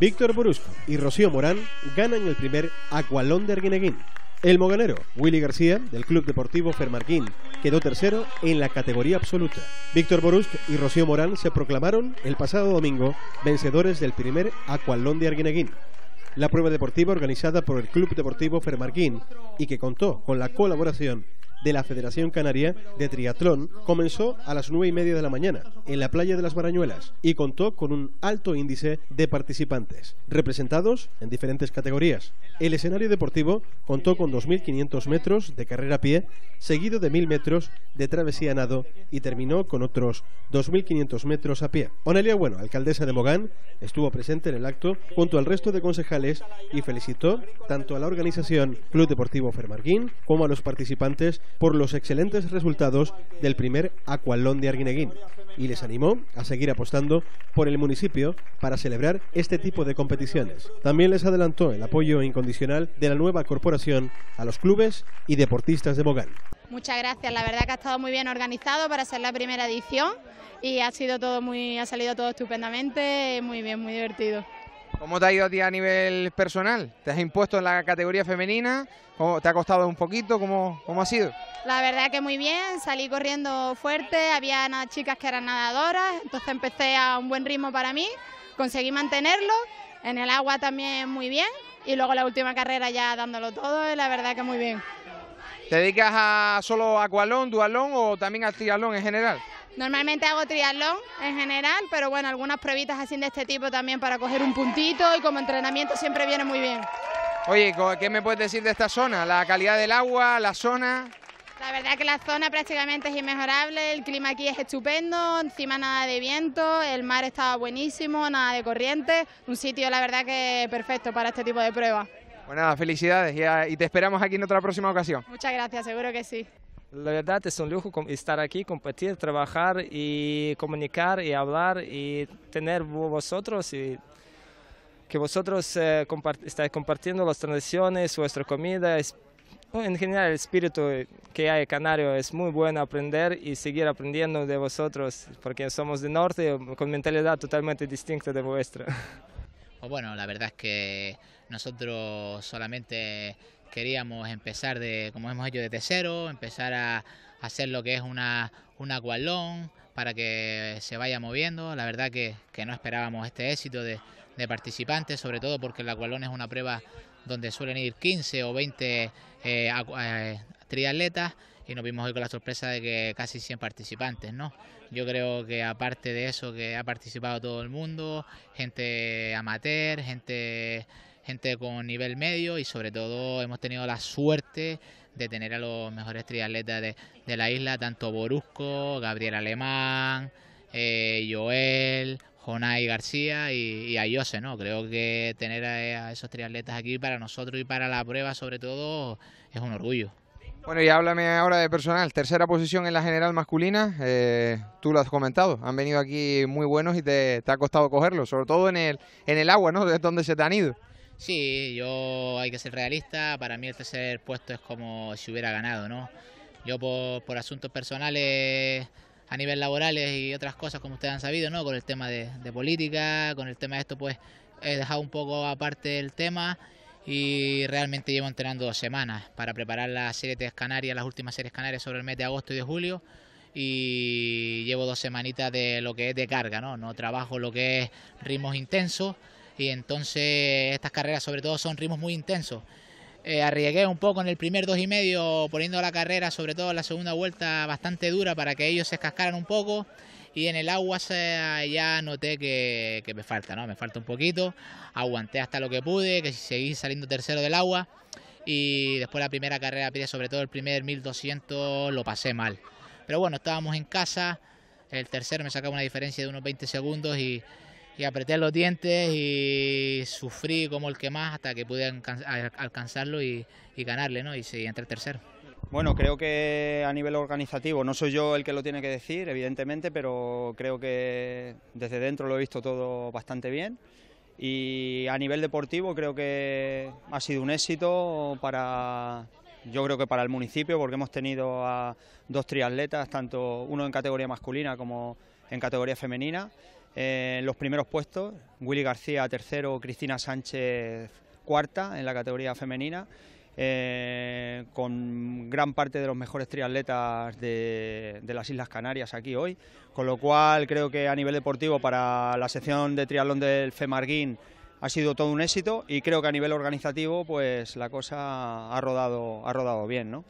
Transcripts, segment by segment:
Víctor Borusco y Rocío Morán ganan el primer Aqualón de Arguineguín. El moganero Willy García del Club Deportivo Fermarquín quedó tercero en la categoría absoluta. Víctor Borusco y Rocío Morán se proclamaron el pasado domingo vencedores del primer Aqualón de Arguineguín. La prueba deportiva organizada por el Club Deportivo Fermarquín y que contó con la colaboración de la Federación Canaria de Triatlón comenzó a las 9 y media de la mañana en la playa de las Marañuelas y contó con un alto índice de participantes, representados en diferentes categorías. El escenario deportivo contó con 2.500 metros de carrera a pie, seguido de 1.000 metros de travesía a nado y terminó con otros 2.500 metros a pie. Onelia Bueno, alcaldesa de Mogán, estuvo presente en el acto junto al resto de concejales y felicitó tanto a la organización Club Deportivo Fermarguín como a los participantes por los excelentes resultados del primer Aqualón de Arguineguín y les animó a seguir apostando por el municipio para celebrar este tipo de competiciones. También les adelantó el apoyo incondicional de la nueva corporación a los clubes y deportistas de Bogán. Muchas gracias, la verdad que ha estado muy bien organizado para ser la primera edición y ha ha salido todo estupendamente, muy bien, muy divertido. ¿Cómo te ha ido a ti a nivel personal? ¿Te has impuesto en la categoría femenina? ¿Te ha costado un poquito? ¿Cómo, ¿Cómo ha sido? La verdad que muy bien, salí corriendo fuerte, había chicas que eran nadadoras, entonces empecé a un buen ritmo para mí, conseguí mantenerlo, en el agua también muy bien y luego la última carrera ya dándolo todo y eh, la verdad que muy bien. ¿Te dedicas a solo a acualón, dualón o también al triatlón en general? Normalmente hago triatlón en general, pero bueno, algunas pruebitas así de este tipo también para coger un puntito y como entrenamiento siempre viene muy bien. Oye, ¿qué me puedes decir de esta zona? ¿La calidad del agua, la zona? La verdad que la zona prácticamente es inmejorable, el clima aquí es estupendo, encima nada de viento, el mar estaba buenísimo, nada de corriente, un sitio la verdad que perfecto para este tipo de pruebas. Bueno, pues felicidades y, te esperamos aquí en otra próxima ocasión. Muchas gracias, seguro que sí. La verdad es un lujo estar aquí, competir, trabajar y comunicar y hablar y tener vosotros y que vosotros estéis eh, estáis compartiendo las tradiciones, vuestra comida. Pues, en general, el espíritu que hay en canario es muy bueno aprender y seguir aprendiendo de vosotros, porque somos del norte con mentalidad totalmente distinta de vuestra. Pues bueno, la verdad es que nosotros solamente queríamos empezar de, como hemos hecho desde cero, empezar a hacer lo que es una, un cualón para que se vaya moviendo. La verdad que, no esperábamos este éxito de, participantes, sobre todo porque el cualón es una prueba donde suelen ir 15 o 20 eh, eh, triatletas y nos vimos hoy con la sorpresa de que casi 100 participantes, ¿no? Yo creo que aparte de eso que ha participado todo el mundo, gente amateur, gente gente con nivel medio y sobre todo hemos tenido la suerte de tener a los mejores triatletas de, la isla, tanto Borusco, Gabriel Alemán, eh, Joel, Jonay García y, y, Ayose, ¿no? Creo que tener a, esos triatletas aquí para nosotros y para la prueba sobre todo es un orgullo. Bueno, y háblame ahora de personal. Tercera posición en la general masculina, eh, tú lo has comentado, han venido aquí muy buenos y te, ha costado cogerlos, sobre todo en el, en el agua, ¿no? De donde se te han ido. Sí, yo hay que ser realista. Para mí el tercer puesto es como si hubiera ganado, ¿no? Yo por, asuntos personales, a nivel laboral y otras cosas, como ustedes han sabido, ¿no? Con el tema de, política, con el tema de esto, pues he dejado un poco aparte el tema y realmente llevo entrenando dos semanas para preparar las series canarias, las últimas series canarias sobre el mes de agosto y de julio y llevo dos semanitas de lo que es de carga, ¿no? No trabajo lo que es ritmos intensos, y entonces estas carreras sobre todo son ritmos muy intensos. Eh, arriesgué un poco en el primer dos y medio poniendo la carrera, sobre todo en la segunda vuelta bastante dura para que ellos se cascaran un poco y en el agua ya noté que, me falta, ¿no? Me falta un poquito, aguanté hasta lo que pude, que seguí saliendo tercero del agua y después la primera carrera, sobre todo el primer 1200, lo pasé mal. Pero bueno, estábamos en casa, el tercero me sacaba una diferencia de unos 20 segundos y y apreté los dientes y sufrí como el que más hasta que pude alcanzarlo y, ganarle, ¿no? Y sí, entre el tercero. Bueno, creo que a nivel organizativo, no soy yo el que lo tiene que decir, evidentemente, pero creo que desde dentro lo he visto todo bastante bien. Y a nivel deportivo creo que ha sido un éxito para, yo creo que para el municipio, porque hemos tenido a dos triatletas, tanto uno en categoría masculina como en categoría femenina. Eh, en los primeros puestos, Willy García tercero, Cristina Sánchez cuarta en la categoría femenina, eh, con gran parte de los mejores triatletas de, las Islas Canarias aquí hoy, con lo cual creo que a nivel deportivo para la sección de triatlón del FEMARGUIN ha sido todo un éxito y creo que a nivel organizativo pues la cosa ha rodado, ha rodado bien, ¿no?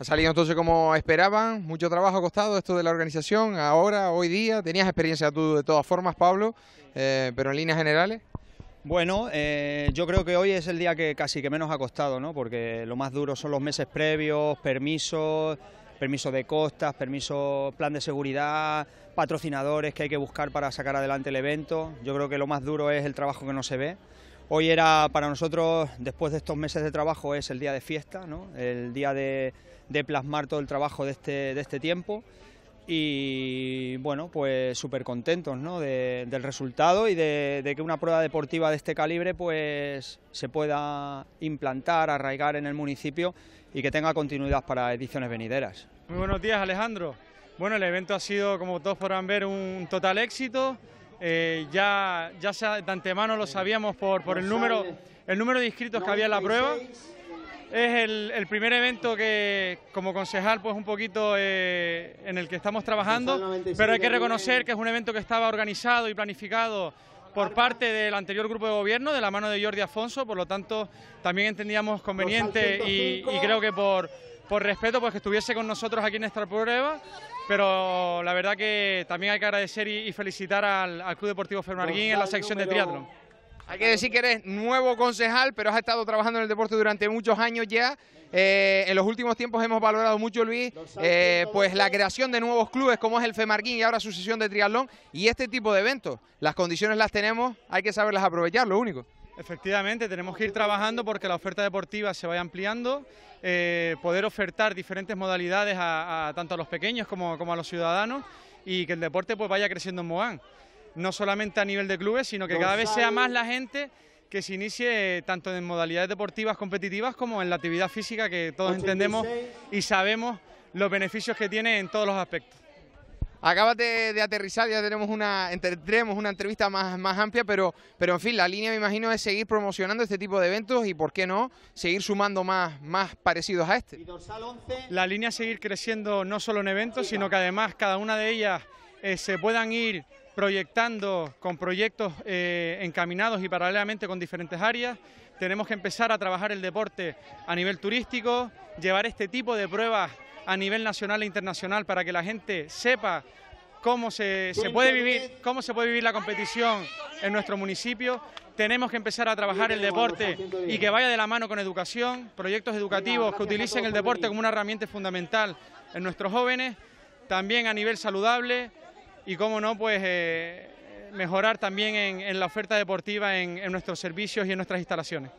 Ha salido entonces como esperaban, mucho trabajo ha costado esto de la organización, ahora, hoy día, tenías experiencia tú de todas formas, Pablo, eh, pero en líneas generales. Bueno, eh, yo creo que hoy es el día que casi que menos ha costado, ¿no? porque lo más duro son los meses previos, permisos, permiso de costas, permiso, plan de seguridad, patrocinadores que hay que buscar para sacar adelante el evento. Yo creo que lo más duro es el trabajo que no se ve. Hoy era para nosotros, después de estos meses de trabajo, es el día de fiesta, ¿no? el día de de plasmar todo el trabajo de este, de este tiempo y bueno, pues súper contentos ¿no? del resultado y de, que una prueba deportiva de este calibre pues se pueda implantar, arraigar en el municipio y que tenga continuidad para ediciones venideras. Muy buenos días Alejandro. Bueno, el evento ha sido, como todos podrán ver, un total éxito. Eh, ya ya de antemano lo sabíamos por, por el, número, el número de inscritos que había en la prueba. Es el, primer evento que, como concejal, pues un poquito eh, en el que estamos trabajando, pero hay que reconocer que es un evento que estaba organizado y planificado por parte del anterior grupo de gobierno, de la mano de Jordi Afonso, por lo tanto, también entendíamos conveniente y, creo que por, respeto, pues que estuviese con nosotros aquí en esta prueba, pero la verdad que también hay que agradecer y, felicitar al, Club Deportivo Fernarguín en la sección de triatlón. Hay que decir que eres nuevo concejal, pero has estado trabajando en el deporte durante muchos años ya. Eh, en los últimos tiempos hemos valorado mucho, Luis, eh, pues la creación de nuevos clubes como es el Femarquín y ahora su sesión de triatlón y este tipo de eventos. Las condiciones las tenemos, hay que saberlas aprovechar, lo único. Efectivamente, tenemos que ir trabajando porque la oferta deportiva se vaya ampliando, eh, poder ofertar diferentes modalidades a, tanto a los pequeños como, a los ciudadanos y que el deporte pues vaya creciendo en Mogán no solamente a nivel de clubes, sino que cada vez sea más la gente que se inicie tanto en modalidades deportivas competitivas como en la actividad física que todos entendemos y sabemos los beneficios que tiene en todos los aspectos. Acábate de aterrizar, ya tenemos una, tendremos una entrevista más, más amplia, pero, pero en fin, la línea me imagino es seguir promocionando este tipo de eventos y, ¿por qué no?, seguir sumando más, más parecidos a este. La línea es seguir creciendo no solo en eventos, sino que además cada una de ellas eh, se puedan ir proyectando con proyectos eh, encaminados y paralelamente con diferentes áreas. Tenemos que empezar a trabajar el deporte a nivel turístico, llevar este tipo de pruebas a nivel nacional e internacional para que la gente sepa cómo se puede vivir, cómo se puede vivir la competición en nuestro municipio. Tenemos que empezar a trabajar el deporte y que vaya de la mano con educación, proyectos educativos que utilicen el deporte como una herramienta fundamental en nuestros jóvenes, también a nivel saludable, y cómo no, pues eh, mejorar también en, la oferta deportiva en nuestros servicios y en nuestras instalaciones.